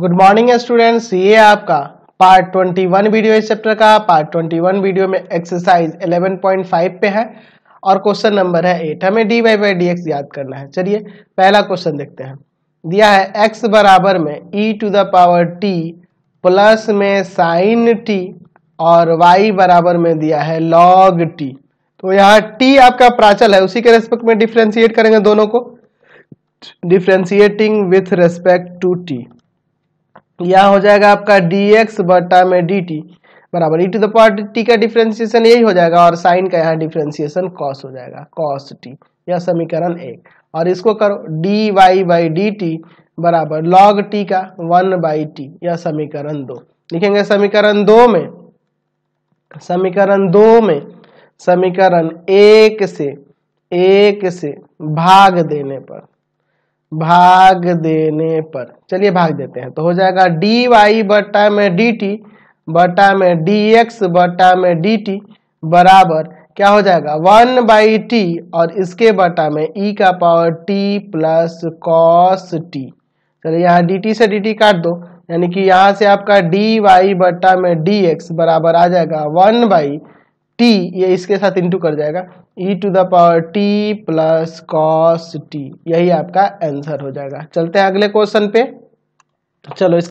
good morning students ये आपका part 21 video इस चैप्टर का पार्ट 21 वीडियो में एक्सरसाइज 11.5 पे है और क्वेश्चन नंबर है एट हमें D Y by D X याद करना है चलिए पहला क्वेश्चन देखते हैं दिया है x बराबर में e to the power t plus में साइन t और y बराबर में दिया है लॉग t तो यहाँ t आपका प्राचल है उसी के रेस्पेक्ट में डिफ्रेंशिएट करेंगे दोनों को differentiating with respect to T यह हो जाएगा आपका डी एक्स बटा में डी टी बराबर ई टू दावर टी का डिफ्रेंसिएशन यही हो जाएगा और साइन का यहाँ डिफ्रेंसिएशन कॉस हो जाएगा कॉस टी यह समीकरण एक और इसको करो D Y by D T बराबर लॉग टी का वन बाई टी यह समीकरण दो लिखेंगे समीकरण दो में समीकरण दो में समीकरण एक से एक से भाग देने पर भाग देने पर चलिए भाग देते हैं तो हो जाएगा डी वाई बटा में डी टी बटा में डी एक्स बटा में डी टी बराबर क्या हो जाएगा वन बाई टी और इसके बटा में ई e का power T plus cos T चलिए यहाँ डी टी से डी टी काट दो यानी कि यहाँ से आपका डी वाई बटा में डी एक्स बराबर आ जाएगा वन बाई टी ये इसके साथ इंटू कर जाएगा E to the power T plus cos T यही आपका आंसर हो जाएगा चलते हैं अगले क्वेश्चन पे चलो इस